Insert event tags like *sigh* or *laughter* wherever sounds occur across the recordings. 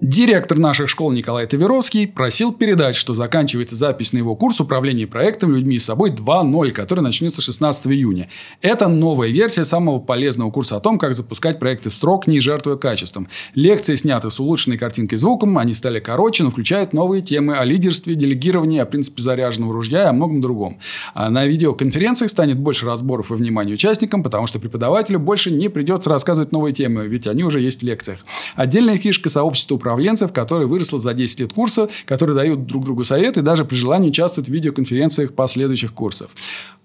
Директор наших школ Николай Тавировский просил передать, что заканчивается запись на его курс управления проектом «Людьми с собой 2.0», который начнется 16 июня. Это новая версия самого полезного курса о том, как запускать проекты в срок, не жертвуя качеством. Лекции сняты с улучшенной картинкой и звуком, они стали короче, но включают новые темы о лидерстве, делегировании, о принципе заряженного ружья и о многом другом. А на видеоконференциях станет больше разборов и внимания участникам, потому что преподавателю больше не придется рассказывать новые темы, ведь они уже есть в лекциях. Отдельная фишка сообщества управленцев, которые выросла за 10 лет курса, которые дают друг другу советы и даже при желании участвуют в видеоконференциях последующих курсов.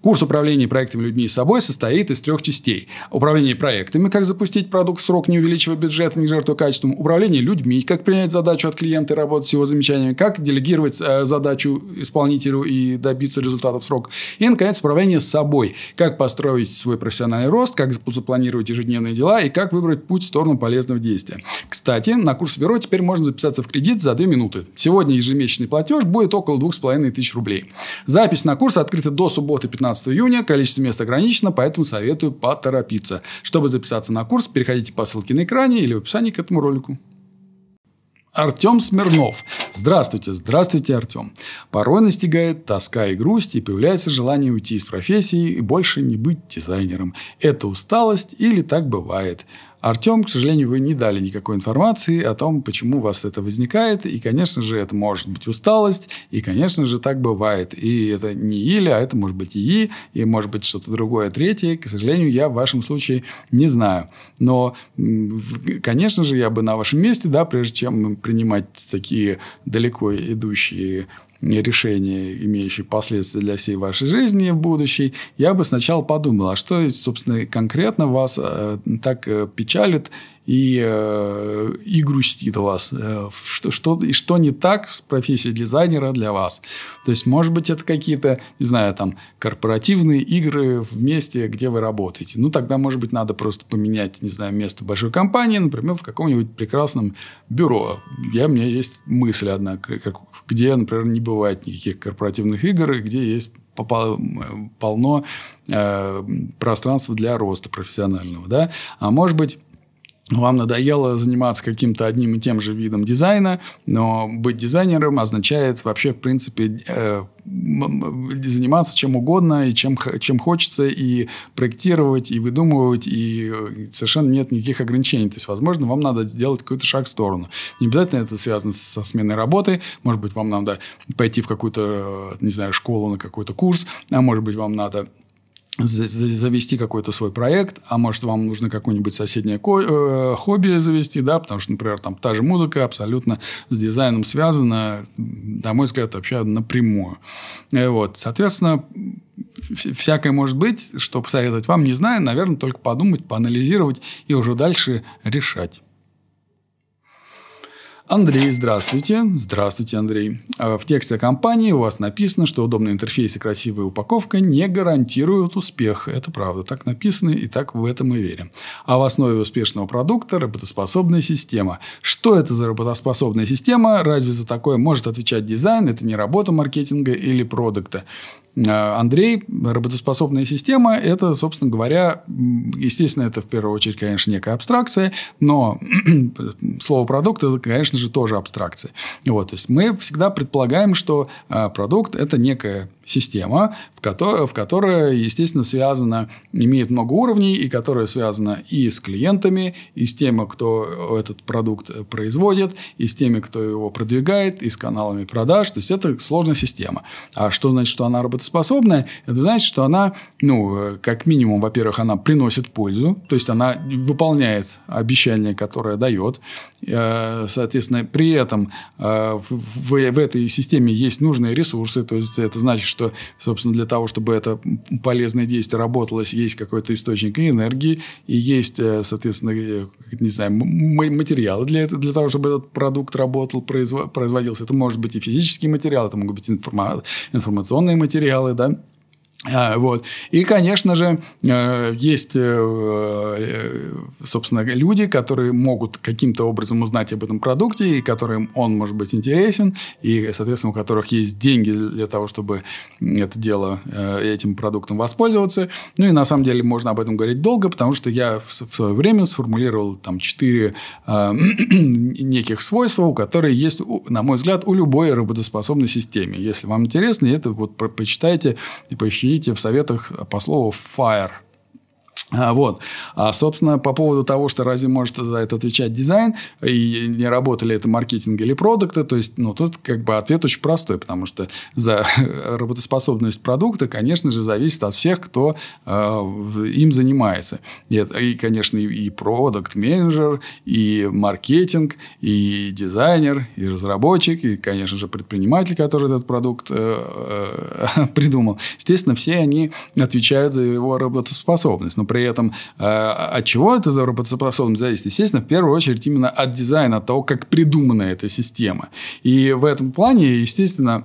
Курс управления проектами людьми и собой состоит из трех частей. Управление проектами, как запустить продукт в срок, не увеличивая бюджет, не жертвуя качеством. Управление людьми, как принять задачу от клиента и работать с его замечаниями. Как делегировать э, задачу исполнителю и добиться результатов в срок. И, наконец, управление собой. Как построить свой профессиональный рост, как запланировать ежедневные дела и как выбрать путь в сторону полезного действия. Кстати, на курс бюро теперь можно записаться в кредит за 2 минуты. Сегодня ежемесячный платеж будет около 2500 рублей. Запись на курс открыта до субботы 15 15 июня, количество мест ограничено, поэтому советую поторопиться. Чтобы записаться на курс, переходите по ссылке на экране или в описании к этому ролику. Артем Смирнов. Здравствуйте, здравствуйте, Артем. Порой настигает тоска и грусть, и появляется желание уйти из профессии и больше не быть дизайнером. Это усталость или так бывает? Артем, к сожалению, вы не дали никакой информации о том, почему у вас это возникает. И, конечно же, это может быть усталость. И, конечно же, так бывает. И это не или, а это может быть и, и может быть что-то другое, третье. К сожалению, я в вашем случае не знаю. Но, конечно же, я бы на вашем месте, да, прежде чем принимать такие далеко идущие решение, имеющее последствия для всей вашей жизни в будущей, я бы сначала подумал, а что, собственно, конкретно вас э, так э, печалит и, э, и грустит вас. Э, что, что, и что не так с профессией дизайнера для вас? То есть, может быть, это какие-то, не знаю, там, корпоративные игры вместе, где вы работаете. Ну, тогда, может быть, надо просто поменять, не знаю, место в большой компании, например, в каком-нибудь прекрасном бюро. Я, у меня есть мысль одна, как, где, например, не бывает никаких корпоративных игр, и где есть э, полно э, пространства для роста профессионального. Да? А может быть, вам надоело заниматься каким-то одним и тем же видом дизайна, но быть дизайнером означает вообще, в принципе, э, заниматься чем угодно и чем, чем хочется, и проектировать, и выдумывать, и э, совершенно нет никаких ограничений. То есть, возможно, вам надо сделать какой-то шаг в сторону. Не обязательно это связано со сменой работы, может быть, вам надо пойти в какую-то, э, не знаю, школу на какой-то курс, а может быть, вам надо завести какой-то свой проект, а может, вам нужно какое-нибудь соседнее э, хобби завести, да, потому что, например, там та же музыка абсолютно с дизайном связана, на мой взгляд, вообще напрямую. Э, вот, соответственно, всякое может быть, что посоветовать вам, не знаю, наверное, только подумать, поанализировать и уже дальше решать. Андрей, здравствуйте. Здравствуйте, Андрей. А в тексте компании у вас написано, что удобный интерфейс и красивая упаковка не гарантируют успех. Это правда. Так написано и так в это мы верим. А в основе успешного продукта работоспособная система. Что это за работоспособная система? Разве за такое может отвечать дизайн? Это не работа маркетинга или продукта. Э, Андрей, работоспособная система – это, собственно говоря, естественно, это в первую очередь, конечно, некая абстракция, но *clears throat* слово «продукт» – это, конечно же, тоже абстракция. Вот, то есть, мы всегда предполагаем, что э, продукт – это некая система, в которой, в которой, естественно, связана, имеет много уровней, и которая связана и с клиентами, и с теми, кто э, этот продукт э, производит, и с теми, кто его продвигает, и с каналами продаж. То есть, это сложная система. А что значит, что она работоспособная? Это значит, что она, ну, э, как минимум, во-первых, она приносит пользу, то есть, она выполняет обещание, которое дает. Соответственно, при этом в, в, в этой системе есть нужные ресурсы, то есть, это значит, что, собственно, для того, чтобы это полезное действие работало, есть какой-то источник энергии, и есть, э, соответственно, э, не знаю, материалы для, этого, для того, чтобы этот продукт работал, производился. Это может быть и физический материал, это могут быть информационные материалы, да, а, вот. И, конечно же, э, есть, э, э, собственно, люди, которые могут каким-то образом узнать об этом продукте, и которым он может быть интересен, и, соответственно, у которых есть деньги для того, чтобы это дело, этим продуктом воспользоваться. Ну и, на самом деле, можно об этом говорить долго, потому что я в свое время сформулировал там четыре *clears throat* неких свойства, которые есть, на мой взгляд, у любой работоспособной системы. Если вам интересно, это вот почитайте и поищите ищите в советах по слову fire – а, вот. А, собственно, по поводу того, что разве может за это отвечать дизайн, и не работали это маркетинг или продукты, то есть, ну, тут как бы ответ очень простой, потому что за *laughs* работоспособность продукта, конечно же, зависит от всех, кто э, им занимается. И, это, и конечно, и продукт-менеджер, и маркетинг, и дизайнер, и разработчик, и, конечно же, предприниматель, который этот продукт э, э, *laughs* придумал. Естественно, все они отвечают за его работоспособность. Но ну, при при этом. Э, от чего эта работоспособность зависит? Естественно, в первую очередь именно от дизайна, от того, как придумана эта система. И в этом плане, естественно,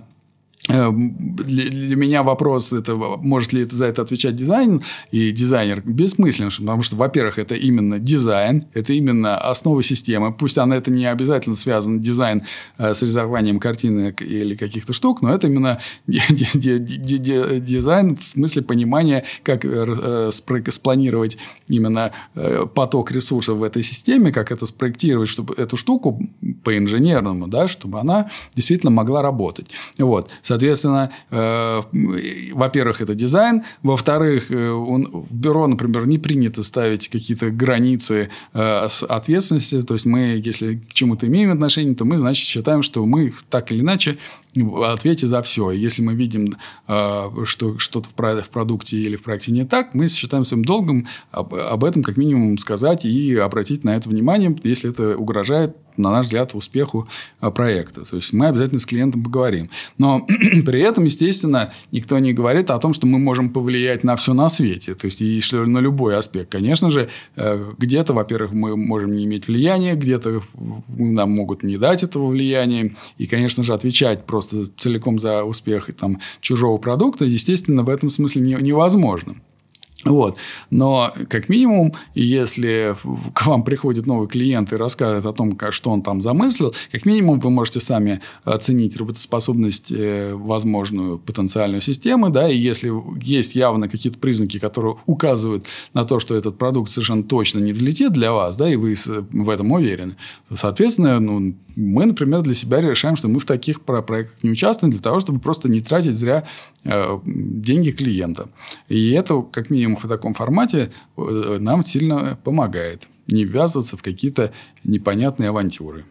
Э, для, для меня вопрос, это, может ли это за это отвечать дизайн и дизайнер, бессмыслен, потому что, во-первых, это именно дизайн, это именно основа системы. Пусть она это не обязательно связана, дизайн, э, с рисованием картины или каких-то штук, но это именно *laughs* дизайн в смысле понимания, как э, спланировать именно поток ресурсов в этой системе, как это спроектировать, чтобы эту штуку по инженерному, да, чтобы она действительно могла работать. Вот. Соответственно, э, во-первых, это дизайн. Во-вторых, э, в бюро, например, не принято ставить какие-то границы э, ответственности. То есть, мы, если к чему-то имеем отношение, то мы, значит, считаем, что мы так или иначе Ответьте за все. Если мы видим, а, что что-то в продукте или в проекте не так, мы считаем своим долгом об этом как минимум сказать и обратить на это внимание, если это угрожает, на наш взгляд, успеху а, проекта. То есть мы обязательно с клиентом поговорим. Но *clears throat* при этом, естественно, никто не говорит о том, что мы можем повлиять на все на свете. То есть и на любой аспект. Конечно же, э, где-то, во-первых, мы можем не иметь влияния, где-то нам могут не дать этого влияния. И, конечно же, отвечать просто просто целиком за успех и, там, чужого продукта, естественно, в этом смысле не, невозможно. Вот. Но, как минимум, если к вам приходит новый клиент и рассказывает о том, что он там замыслил, как минимум вы можете сами оценить работоспособность э, возможную потенциальную системы, да, и если есть явно какие-то признаки, которые указывают на то, что этот продукт совершенно точно не взлетит для вас, да, и вы в этом уверены, соответственно, ну, мы, например, для себя решаем, что мы в таких проектах не участвуем для того, чтобы просто не тратить зря э, деньги клиента. И это, как минимум, в таком формате э, нам сильно помогает не ввязываться в какие-то непонятные авантюры.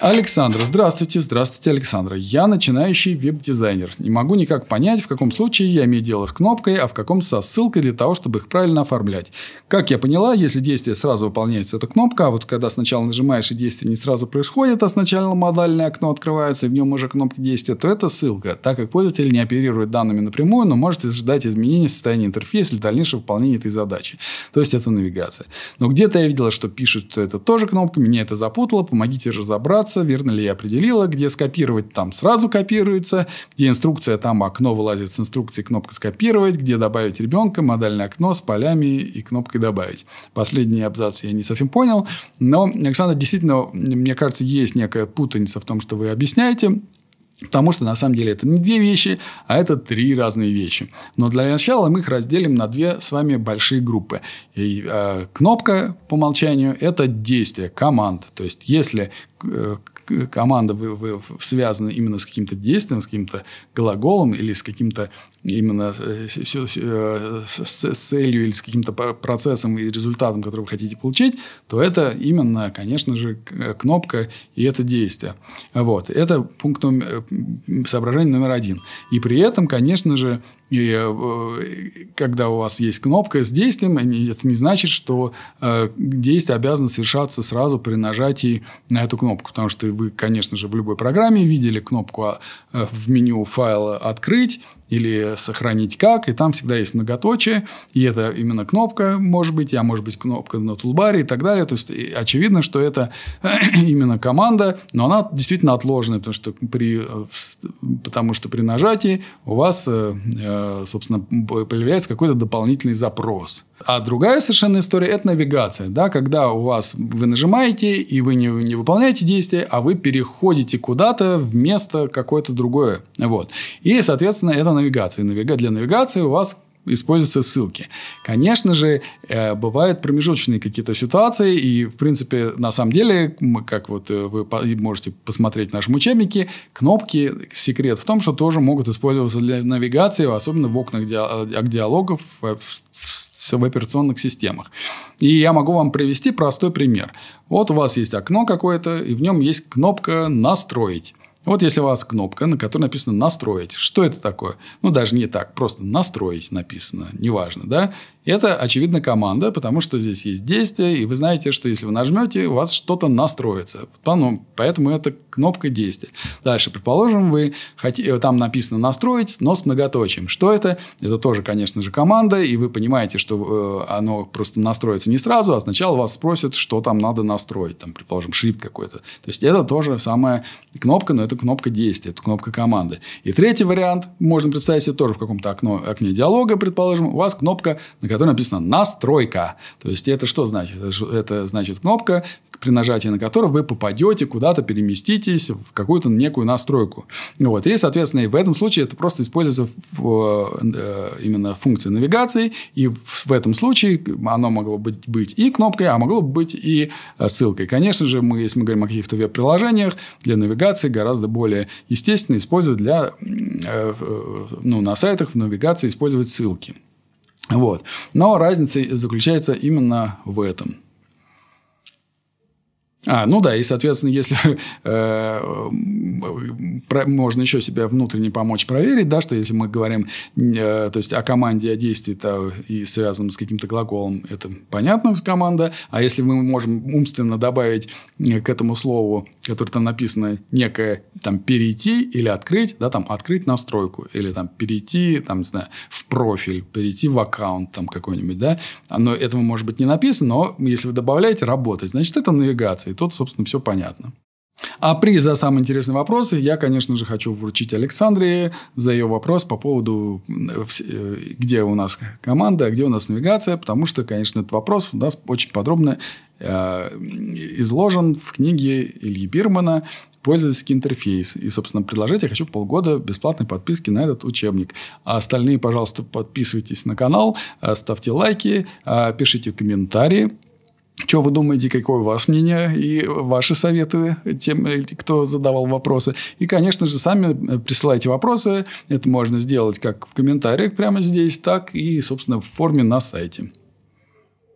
Александр, здравствуйте, здравствуйте, Александра. Я начинающий веб-дизайнер. Не могу никак понять, в каком случае я имею дело с кнопкой, а в каком со ссылкой для того, чтобы их правильно оформлять. Как я поняла, если действие сразу выполняется, это кнопка, а вот когда сначала нажимаешь и действие не сразу происходит, а сначала модальное окно открывается и в нем уже кнопки действия, то это ссылка, так как пользователь не оперирует данными напрямую, но может ожидать изменения состояния интерфейса для дальнейшего выполнения этой задачи. То есть это навигация. Но где-то я видела, что пишут, что это тоже кнопка, меня это запутало, помогите разобраться разобраться, верно ли я определила, где скопировать, там сразу копируется, где инструкция, там окно вылазит с инструкцией, кнопка скопировать, где добавить ребенка, модальное окно с полями и кнопкой добавить. Последний абзац я не совсем понял, но, Александр, действительно, мне кажется, есть некая путаница в том, что вы объясняете, Потому что на самом деле это не две вещи, а это три разные вещи. Но для начала мы их разделим на две с вами большие группы. И э, кнопка по умолчанию это действие команда, То есть если Э, команда вы, вы связана именно с каким-то действием, с каким-то глаголом или с каким-то именно э, э, с, с, с целью или с каким-то процессом и результатом, который вы хотите получить, то это именно, конечно же, кнопка и это действие. Вот. Это пункт номер, соображение номер один. И при этом, конечно же, и э, когда у вас есть кнопка с действием, это не значит, что э, действие обязано совершаться сразу при нажатии на эту кнопку. Потому что вы, конечно же, в любой программе видели кнопку а, э, в меню файла «Открыть», или сохранить как, и там всегда есть многоточие, и это именно кнопка, может быть, я, а может быть, кнопка на тулбаре и так далее. То есть, очевидно, что это *clears throat* именно команда, но она действительно отложена, потому что при, э, потому что при нажатии у вас, э, э, собственно, появляется какой-то дополнительный запрос. А другая совершенно история – это навигация. Да? Когда у вас вы нажимаете, и вы не, не выполняете действие, а вы переходите куда-то в место какое-то другое. Вот. И, соответственно, это навигации. Для навигации у вас используются ссылки. Конечно же, э, бывают промежуточные какие-то ситуации, и, в принципе, на самом деле, как вот э, вы можете посмотреть в нашем учебнике, кнопки, секрет в том, что тоже могут использоваться для навигации, особенно в окнах а, диалогов в, в операционных системах. И я могу вам привести простой пример. Вот у вас есть окно какое-то, и в нем есть кнопка «Настроить». Вот если у вас кнопка, на которой написано «настроить». Что это такое? Ну, даже не так. Просто «настроить» написано. Неважно, да? Это, очевидно, команда, потому что здесь есть действие, и вы знаете, что если вы нажмете, у вас что-то настроится. Ну, поэтому это кнопка действия. Дальше, предположим, вы хотите, э, там написано «настроить», но с многоточием. Что это? Это тоже, конечно же, команда, и вы понимаете, что э, оно просто настроится не сразу, а сначала вас спросят, что там надо настроить. Там, предположим, шрифт какой-то. То есть, это тоже самая кнопка, но это кнопка действия, это кнопка команды. И третий вариант, можно представить себе тоже в каком-то окно, окне диалога, предположим, у вас кнопка, на которой написано «настройка». То есть, это что значит? Это значит кнопка, при нажатии на которую вы попадете куда-то, переместитесь в какую-то некую настройку. Вот. И, соответственно, и в этом случае это просто используется в, э, именно функция навигации. И в, этом случае оно могло быть, быть и кнопкой, а могло быть и э, ссылкой. Конечно же, мы, если мы говорим о каких-то веб-приложениях, для навигации гораздо более естественно использовать для, э, ну, на сайтах в навигации использовать ссылки. Вот. Но разница заключается именно в этом. А, ну да, и, соответственно, если э, можно еще себя внутренне помочь проверить, да, что если мы говорим э, то есть о команде, о действии то, и связанном с каким-то глаголом, это понятно, с команда, а если мы можем умственно добавить э, к этому слову, которое там написано, некое там перейти или открыть, да, там открыть настройку, или там перейти, там, не знаю, в профиль, перейти в аккаунт там какой-нибудь, да, но этого может быть не написано, но если вы добавляете работать, значит, это навигация, и тут, собственно, все понятно. А приз за самые интересные вопросы я, конечно же, хочу вручить Александре за ее вопрос по поводу, э, где у нас команда, где у нас навигация, потому что, конечно, этот вопрос у нас очень подробно э, изложен в книге Ильи Бирмана «Пользовательский интерфейс». И, собственно, предложить я хочу полгода бесплатной подписки на этот учебник. А остальные, пожалуйста, подписывайтесь на канал, э, ставьте лайки, э, пишите комментарии – что вы думаете, какое у вас мнение и ваши советы тем, э, кто задавал вопросы. И, конечно же, сами э, присылайте вопросы. Это можно сделать как в комментариях прямо здесь, так и, собственно, в форме на сайте.